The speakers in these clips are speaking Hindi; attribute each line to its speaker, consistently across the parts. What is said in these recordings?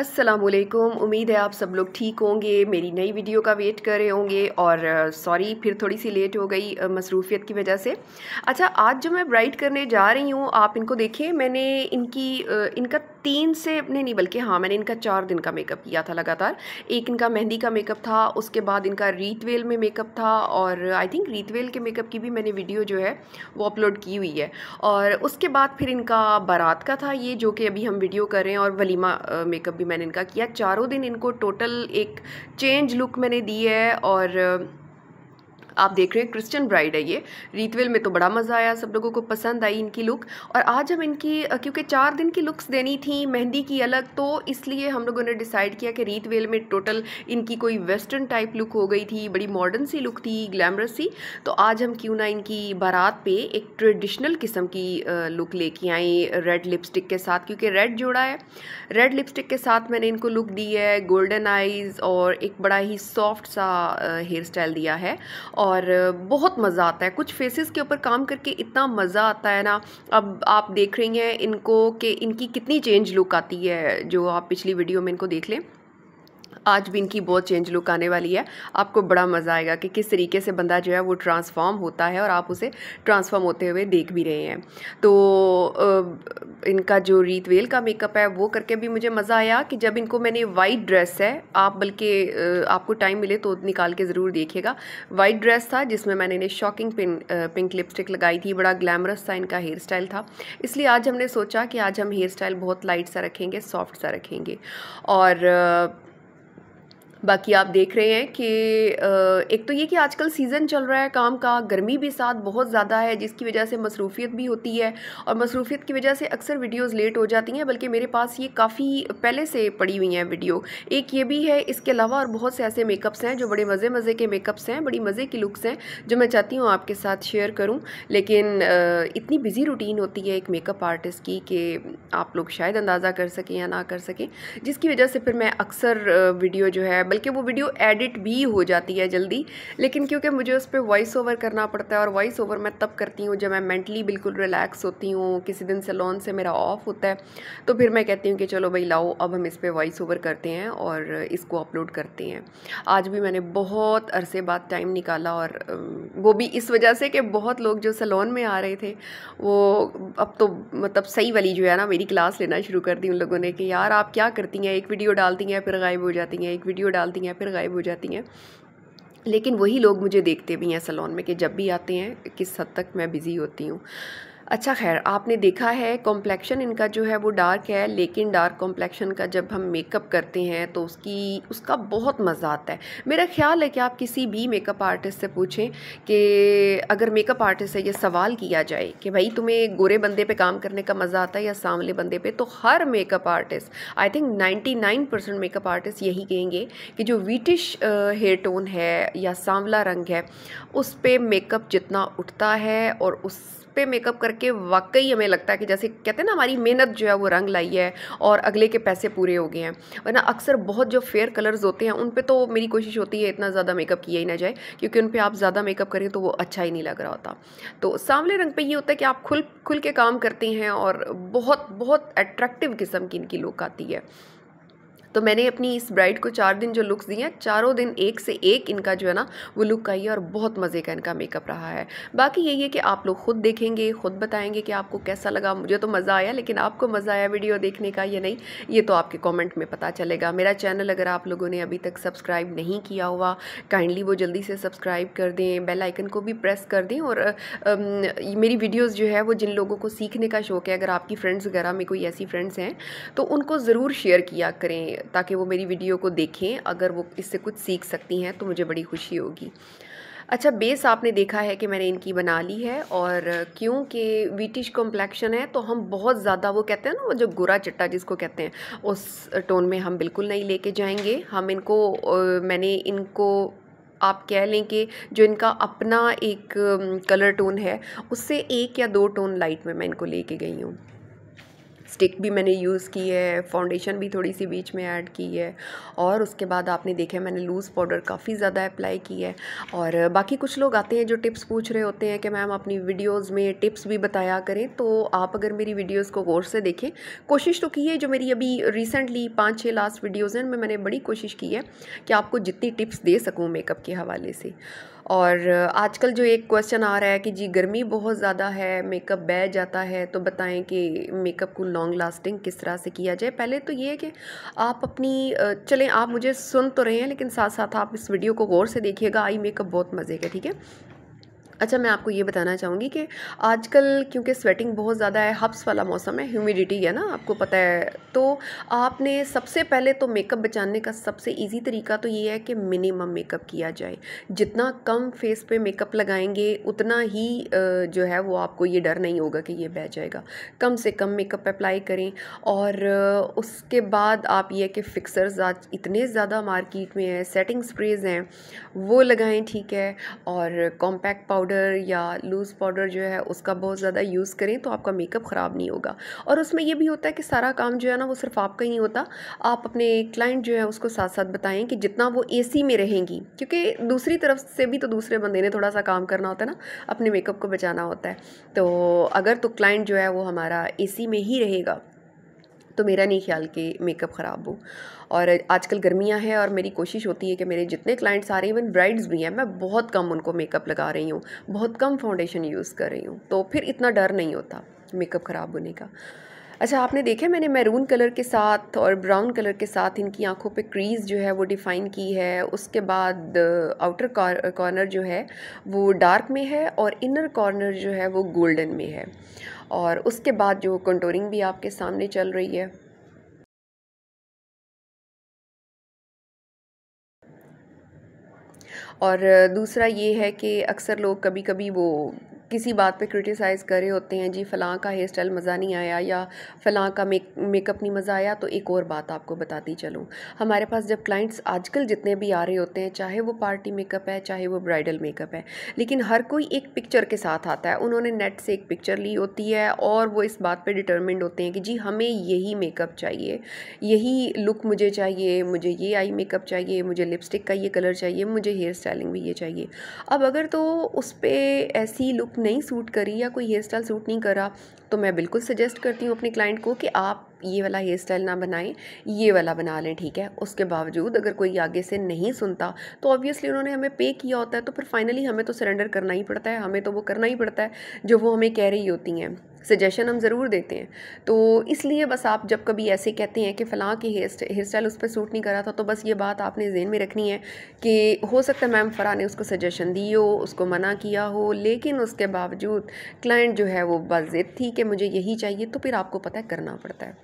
Speaker 1: असलकुम उम्मीद है आप सब लोग ठीक होंगे मेरी नई वीडियो का वेट कर रहे होंगे और सॉरी फिर थोड़ी सी लेट हो गई मसरूफियत की वजह से अच्छा आज जो मैं ब्राइट करने जा रही हूँ आप इनको देखें मैंने इनकी इनका तीन से अपने नहीं बल्कि हाँ मैंने इनका चार दिन का मेकअप किया था लगातार एक इनका मेहंदी का मेकअप था उसके बाद इनका रीतवेल में मेकअप था और आई थिंक रीतवेल के मेकअप की भी मैंने वीडियो जो है वो अपलोड की हुई है और उसके बाद फिर इनका बारात का था ये जो कि अभी हम वीडियो कर रहे हैं और वलीमा मेकअप भी मैंने इनका किया चारों दिन इनको टोटल एक चेंज लुक मैंने दी है और आप देख रहे हैं क्रिश्चियन ब्राइड है ये रीतवेल में तो बड़ा मज़ा आया सब लोगों को पसंद आई इनकी लुक और आज हम इनकी क्योंकि चार दिन की लुक्स देनी थी मेहंदी की अलग तो इसलिए हम लोगों ने डिसाइड किया कि रीतवेल में टोटल इनकी कोई वेस्टर्न टाइप लुक हो गई थी बड़ी मॉडर्न सी लुक थी ग्लैमरस सी तो आज हम क्यों ना इनकी बारात पर एक ट्रेडिशनल किस्म की लुक लेके आई रेड लिपस्टिक के साथ क्योंकि रेड जोड़ा है रेड लिपस्टिक के साथ मैंने इनको लुक दी है गोल्डन आइज़ और एक बड़ा ही सॉफ्ट सा हेयर स्टाइल दिया है और बहुत मज़ा आता है कुछ फेसेस के ऊपर काम करके इतना मज़ा आता है ना अब आप देख रही हैं इनको कि इनकी कितनी चेंज लुक आती है जो आप पिछली वीडियो में इनको देख लें आज भी इनकी बहुत चेंज लुक आने वाली है आपको बड़ा मज़ा आएगा कि किस तरीके से बंदा जो है वो ट्रांसफॉर्म होता है और आप उसे ट्रांसफॉर्म होते हुए देख भी रहे हैं तो इनका जो रीतवेल का मेकअप है वो करके भी मुझे मज़ा आया कि जब इनको मैंने वाइट ड्रेस है आप बल्कि आपको टाइम मिले तो निकाल के ज़रूर देखिएगा वाइट ड्रेस था जिसमें मैंने इन्हें शॉकिंग पिन पिंक लिपस्टिक लगाई थी बड़ा ग्लैमरस था इनका हेयर स्टाइल था इसलिए आज हमने सोचा कि आज हम हेयर स्टाइल बहुत लाइट सा रखेंगे सॉफ्ट सा रखेंगे और बाकी आप देख रहे हैं कि एक तो ये कि आजकल सीज़न चल रहा है काम का गर्मी भी साथ बहुत ज़्यादा है जिसकी वजह से मसरूफियत भी होती है और मसरूफियत की वजह से अक्सर वीडियोज़ लेट हो जाती हैं बल्कि मेरे पास ये काफ़ी पहले से पड़ी हुई हैं वीडियो एक ये भी है इसके अलावा और बहुत से ऐसे मेकअप्स हैं जो बड़े मज़े मज़े के मेकअप्स हैं बड़ी मज़े की लुक्स हैं जो मैं चाहती हूँ आपके साथ शेयर करूँ लेकिन इतनी बिज़ी रूटीन होती है एक मेकअप आर्टिस्ट की कि आप लोग शायद अंदाज़ा कर सकें या ना कर सकें जिसकी वजह से फिर मैं अक्सर वीडियो जो है बल्कि वो वीडियो एडिट भी हो जाती है जल्दी लेकिन क्योंकि मुझे उस पर वॉइस ओवर करना पड़ता है और वॉइस ओवर मैं तब करती हूँ जब मैं मेंटली बिल्कुल रिलैक्स होती हूँ किसी दिन सलोन से मेरा ऑफ होता है तो फिर मैं कहती हूँ कि चलो भाई लाओ अब हम इस पर वॉइस ओवर करते हैं और इसको अपलोड करते हैं आज भी मैंने बहुत अरसे बाद टाइम निकाला और वो भी इस वजह से कि बहुत लोग जो सलोन में आ रहे थे वो अब तो मतलब सही वाली जो है ना मेरी क्लास लेना शुरू कर दी उन लोगों ने कि यार आप क्या करती हैं एक वीडियो डालती हैं फिर गायब हो जाती हैं एक वीडियो डाल डालती हैं फिर गायब हो जाती हैं लेकिन वही लोग मुझे देखते भी हैं सलोन में कि जब भी आते हैं किस हद तक मैं बिज़ी होती हूँ अच्छा खैर आपने देखा है कॉम्प्लेक्शन इनका जो है वो डार्क है लेकिन डार्क कॉम्प्लेक्शन का जब हम मेकअप करते हैं तो उसकी उसका बहुत मज़ा आता है मेरा ख्याल है कि आप किसी भी मेकअप आर्टिस्ट से पूछें कि अगर मेकअप आर्टिस्ट से ये सवाल किया जाए कि भाई तुम्हें गोरे बंदे पे काम करने का मज़ा आता है या सांवले बंदे पे तो हर makeup artist I think ninety percent makeup artist यही कहेंगे कि जो वीटिश हेयर टोन है या सांवला रंग है उस पर मेकअप जितना उठता है और उस पे मेकअप करके वाकई हमें लगता है कि जैसे कहते हैं ना हमारी मेहनत जो है वो रंग लाई है और अगले के पैसे पूरे हो गए हैं वरना अक्सर बहुत जो फेयर कलर्स होते हैं उन पर तो मेरी कोशिश होती है इतना ज़्यादा मेकअप किया ही ना जाए क्योंकि उन पर आप ज़्यादा मेकअप करें तो वो अच्छा ही नहीं लग रहा होता तो सांवले रंग पर ये होता है कि आप खुल खुल के काम करते हैं और बहुत बहुत अट्रैक्टिव किस्म की इनकी लुक आती है तो मैंने अपनी इस ब्राइड को चार दिन जो लुक्स दिए हैं चारों दिन एक से एक इनका जो है ना वो लुक आई है और बहुत मज़े का इनका मेकअप रहा है बाकी यही है कि आप लोग खुद देखेंगे खुद बताएंगे कि आपको कैसा लगा मुझे तो मज़ा आया लेकिन आपको मज़ा आया वीडियो देखने का या नहीं ये तो आपके कॉमेंट में पता चलेगा मेरा चैनल अगर आप लोगों ने अभी तक सब्सक्राइब नहीं किया हुआ काइंडली वो जल्दी से सब्सक्राइब कर दें बेलाइकन को भी प्रेस कर दें और मेरी वीडियोज़ जो है वो जिन लोगों को सीखने का शौक़ है अगर आपकी फ्रेंड्स वगैरह में कोई ऐसी फ्रेंड्स हैं तो उनको ज़रूर शेयर किया करें ताकि वो मेरी वीडियो को देखें अगर वो इससे कुछ सीख सकती हैं तो मुझे बड़ी खुशी होगी अच्छा बेस आपने देखा है कि मैंने इनकी बना ली है और क्योंकि वीटिश कॉम्प्लेक्शन है तो हम बहुत ज़्यादा वो कहते हैं ना वो जो गुरा चट्टा जिसको कहते हैं उस टोन में हम बिल्कुल नहीं लेके जाएंगे हम इनको मैंने इनको आप कह लें कि जो इनका अपना एक कलर टोन है उससे एक या दो टोन लाइट में मैं इनको लेके गई हूँ स्टिक भी मैंने यूज़ की है फाउंडेशन भी थोड़ी सी बीच में ऐड की है और उसके बाद आपने देखा मैंने लूज़ पाउडर काफ़ी ज़्यादा अप्लाई की है और बाकी कुछ लोग आते हैं जो टिप्स पूछ रहे होते हैं कि मैम अपनी वीडियोज़ में टिप्स भी बताया करें तो आप अगर मेरी वीडियोज़ को गौर से देखें कोशिश तो की है जो मेरी अभी रिसेंटली पाँच छः लास्ट वीडियोज़ हैं उनमें मैंने बड़ी कोशिश की है कि आपको जितनी टिप्स दे सकूँ मेकअप के हवाले से और आजकल जो एक क्वेश्चन आ रहा है कि जी गर्मी बहुत ज़्यादा है मेकअप बह जाता है तो बताएं कि मेकअप को लॉन्ग लास्टिंग किस तरह से किया जाए पहले तो ये है कि आप अपनी चलें आप मुझे सुन तो रहे हैं लेकिन साथ साथ आप इस वीडियो को गौर से देखिएगा आई मेकअप बहुत मज़े का ठीक है अच्छा मैं आपको ये बताना चाहूँगी कि आजकल क्योंकि स्वेटिंग बहुत ज़्यादा है हब्स वाला मौसम है ह्यूमिडिटी है ना आपको पता है तो आपने सबसे पहले तो मेकअप बचाने का सबसे ईजी तरीका तो ये है कि मिनिमम मेकअप किया जाए जितना कम फेस पे मेकअप लगाएंगे उतना ही जो है वो आपको ये डर नहीं होगा कि ये बह जाएगा कम से कम मेकअप अप्लाई करें और उसके बाद आप ये कि फ़िक्सर्स आज इतने ज़्यादा मार्केट में हैं सेटिंग स्प्रेज हैं वो लगाएँ ठीक है और कॉम्पैक्ट पाउडर पाउडर या लूज़ पाउडर जो है उसका बहुत ज़्यादा यूज़ करें तो आपका मेकअप ख़राब नहीं होगा और उसमें यह भी होता है कि सारा काम जो है ना वो सिर्फ आपका ही नहीं होता आप अपने क्लाइंट जो है उसको साथ साथ बताएं कि जितना वो ए में रहेंगी क्योंकि दूसरी तरफ से भी तो दूसरे बंदे ने थोड़ा सा काम करना होता है ना अपने मेकअप को बचाना होता है तो अगर तो क्लाइंट जो है वो हमारा ए में ही रहेगा तो मेरा नहीं ख्याल कि मेकअप ख़राब हो और आजकल गर्मियां हैं और मेरी कोशिश होती है कि मेरे जितने क्लाइंट्स आ रहे हैं इवन ब्राइड्स भी हैं मैं बहुत कम उनको मेकअप लगा रही हूँ बहुत कम फाउंडेशन यूज़ कर रही हूँ तो फिर इतना डर नहीं होता मेकअप ख़राब होने का अच्छा आपने देखा मैंने मैरून कलर के साथ और ब्राउन कलर के साथ इनकी आंखों पे क्रीज़ जो है वो डिफ़ाइन की है उसके बाद आउटर कॉर्नर जो है वो डार्क में है और इनर कॉर्नर जो है वो गोल्डन में है और उसके बाद जो कंटोरिंग भी आपके सामने चल रही है और दूसरा ये है कि अक्सर लोग कभी कभी वो किसी बात पे क्रिटिसाइज़ कर रहे होते हैं जी फ़लाँ का हेयर स्टाइल मज़ा नहीं आया या फ़लाँ का मेक मेकअप नहीं मज़ा आया तो एक और बात आपको बताती चलूँ हमारे पास जब क्लाइंट्स आजकल जितने भी आ रहे होते हैं चाहे वो पार्टी मेकअप है चाहे वो ब्राइडल मेकअप है लेकिन हर कोई एक पिक्चर के साथ आता है उन्होंने नेट से एक पिक्चर ली होती है और वो इस बात पर डिटर्मेंड होते हैं कि जी हमें यही मेकअप चाहिए यही लुक मुझे चाहिए मुझे ये आई मेकअप चाहिए मुझे लिपस्टिक का ये कलर चाहिए मुझे हेयर स्टाइलिंग भी ये चाहिए अब अगर तो उस पर ऐसी लुक नहीं सूट करी या कोई हेयर स्टाइल सूट नहीं करा तो मैं बिल्कुल सजेस्ट करती हूँ अपने क्लाइंट को कि आप ये वाला हेयर स्टाइल ना बनाएं ये वाला बना लें ठीक है उसके बावजूद अगर कोई आगे से नहीं सुनता तो ऑब्वियसली उन्होंने हमें पे किया होता है तो फिर फाइनली हमें तो सरेंडर करना ही पड़ता है हमें तो वो करना ही पड़ता है जो वो हमें कह रही होती हैं सजेशन हम ज़रूर देते हैं तो इसलिए बस आप जब कभी ऐसे कहते हैं कि फ़लाँ के हेयर हेयर स्टाइल उस पर सूट नहीं करा था तो बस ये बात आपने जेन में रखनी है कि हो सकता है मैम फ़रा ने उसको सजेशन दी हो उसको मना किया हो लेकिन उसके बावजूद क्लाइंट जो है वो बाजिद थी कि कि मुझे यही चाहिए तो फिर आपको पता है करना पड़ता है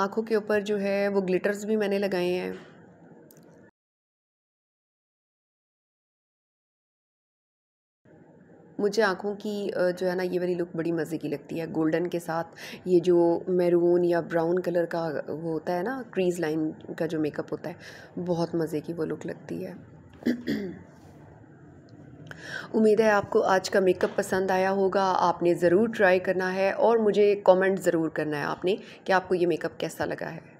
Speaker 1: आंखों के ऊपर जो है वो ग्लिटर्स भी मैंने लगाए हैं मुझे आँखों की जो है ना ये वाली लुक बड़ी मज़े की लगती है गोल्डन के साथ ये जो मैरून या ब्राउन कलर का वो होता है ना क्रीज लाइन का जो मेकअप होता है बहुत मज़े की वो लुक लगती है उम्मीद है आपको आज का मेकअप पसंद आया होगा आपने ज़रूर ट्राई करना है और मुझे कमेंट ज़रूर करना है आपने कि आपको ये मेकअप कैसा लगा है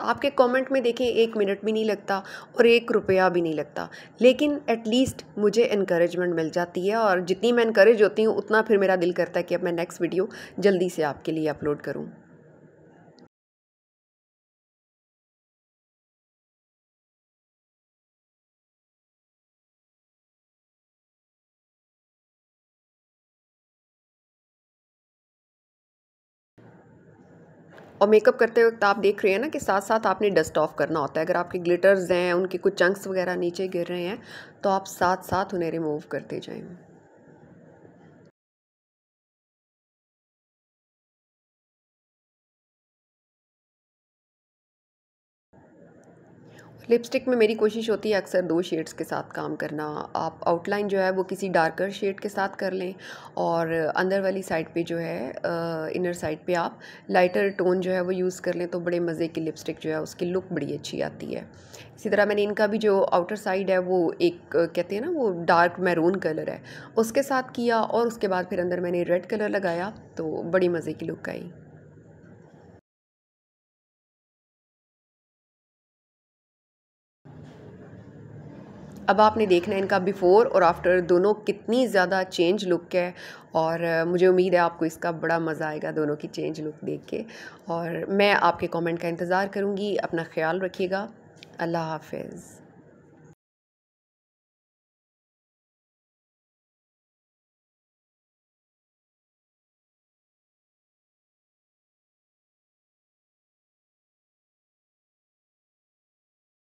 Speaker 1: आपके कमेंट में देखें एक मिनट भी नहीं लगता और एक रुपया भी नहीं लगता लेकिन एटलीस्ट मुझे इनक्रेजमेंट मिल जाती है और जितनी मैं इनक्रेज होती हूँ उतना फिर मेरा दिल करता है कि अब मैं नेक्स्ट वीडियो जल्दी से आपके लिए अपलोड करूँ और मेकअप करते वक्त आप देख रहे हैं ना कि साथ साथ आपने डस्ट ऑफ करना होता है अगर आपके ग्लिटर्स हैं उनके कुछ चंक्स वगैरह नीचे गिर रहे हैं तो आप साथ साथ उन्हें रिमूव करते जाएँ लिपस्टिक में मेरी कोशिश होती है अक्सर दो शेड्स के साथ काम करना आप आउटलाइन जो है वो किसी डार्कर शेड के साथ कर लें और अंदर वाली साइड पे जो है इनर साइड पे आप लाइटर टोन जो है वो यूज़ कर लें तो बड़े मज़े की लिपस्टिक जो है उसकी लुक बड़ी अच्छी आती है इसी तरह मैंने इनका भी जो आउटर साइड है वो एक कहते हैं ना वो डार्क मैरून कलर है उसके साथ किया और उसके बाद फिर अंदर मैंने रेड कलर लगाया तो बड़ी मज़े की लुक आई अब आपने देखना है इनका बिफ़ोर और आफ्टर दोनों कितनी ज़्यादा चेंज लुक है और मुझे उम्मीद है आपको इसका बड़ा मज़ा आएगा दोनों की चेंज लुक देख के और मैं आपके कमेंट का इंतज़ार करूँगी अपना ख्याल रखिएगा अल्लाह हाफिज़